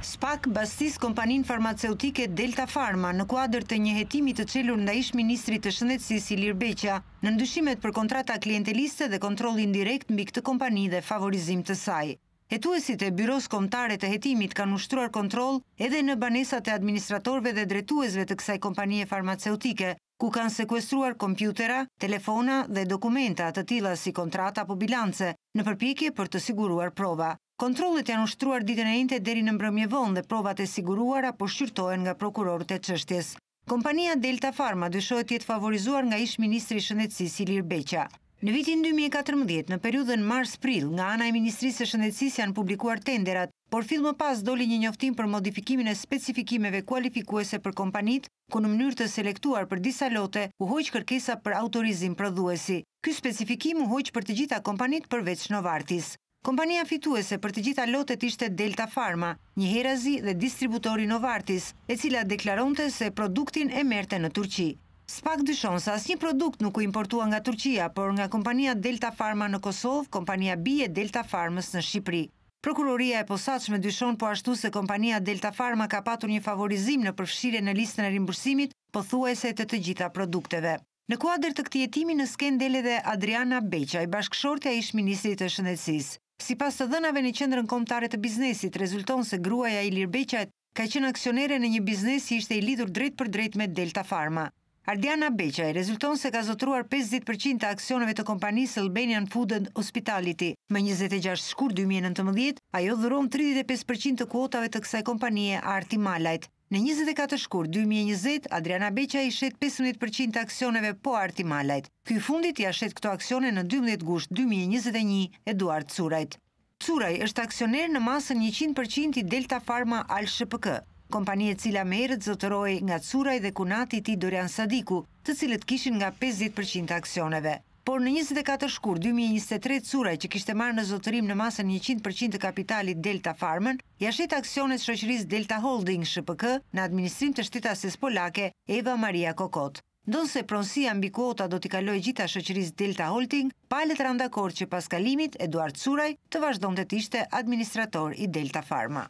Spak bastis kompanin farmaceutike Delta Pharma në kuadrë të një jetimit të qelur nda ish ministri të shëndetsi Ilir Lirbeqa në ndushimet për kontrata klienteliste dhe kontrolin direkt mbi këtë kompani dhe favorizim të saj. Hetuesit e byros komtare të jetimit kanë ushtruar kontrol edhe në banesat e administratorve dhe dretuesve të kësaj kompanije farmaceutike, ku kanë sekuestruar kompjutera, telefona dhe dokumenta të tila si kontrata po bilance në përpjekje për të siguruar prova. Kontrollet janë ushtruar ditën e njëte deri në mbrëmje vonë dhe provat e siguruara po shqyrtohen nga prokurorët e çështjes. Kompania Delta Pharma dyshohet të jetë favorizuar nga ish ministri i shëndetësisë Ilir Beqa. Në vitin 2014, në periudhën mars-prill, nga ana e Ministrisë së Shëndetësisë janë publikuar tenderat, por fill më pas doli një njoftim për modifikimin e specifikimeve kualifikuese për kompanitë, ku në mënyrë të selektuar për disa lote u hoq kërkesa për autorizim prodhuesi. Ky specifikim u hoq për të gjitha kompanitë përveç Novartis. Kompania fituese për të gjitha lotet ishte Delta Pharma, një herazi dhe distributori Novartis, e cila deklaronte se produktin e merte në Turqi. Spak dyshon se asë një produkt nuk u importua nga Turqia, por nga kompania Delta Pharma në Kosovë, kompania bie Delta Pharma në Shqipri. Prokuroria e posaq me dyshon po ashtu se kompania Delta Pharma ka patur një favorizim në përfshire në listën e rimbursimit, po thua e se të të gjitha produkteve. Në kuadrë të këtjetimi në skendele dhe Adriana Beqaj, bashkëshortja ishë Ministri të Shëndetsis. Si pas të dhënave në qendrën komptare të biznesit, rezulton se gruaja i Lirbeqajt ka qenë aksionere në një biznes ishte i lidur drejt për drejt me Delta Pharma. Ardiana Beqaj rezulton se ka zotruar 50% të aksioneve të kompanisë Albanian Food and Hospitality. Më 26 shkur 2019, ajo dhuron 35% të kuotave të kësaj kompanie Arti Malajt. Në 24 shkur 2020, Adriana Beqa i shet 15% aksioneve po arti malajt. Ky fundit i a shet këto aksione në 12 gusht 2021 Eduard Curajt. Curaj është aksioner në masën 100% i Delta Pharma Al Shpk, kompanije cila merët zotëroj nga Curaj dhe kunati ti Dorian Sadiku, të cilët kishin nga 50% aksioneve. Por në 24 shkur, 2023, curaj që kishte marrë në zotërim në masën 100% të kapitalit Delta Farmën, ja aksionet shëqëris Delta Holding Shpk në administrim të shtita polake Eva Maria Kokot. Ndonë se pronsi ambikuota do t'i kaloj gjitha shëqëris Delta Holding, palet randakor që pas kalimit Eduard Curaj të vazhdojnë të tishte administrator i Delta Farma.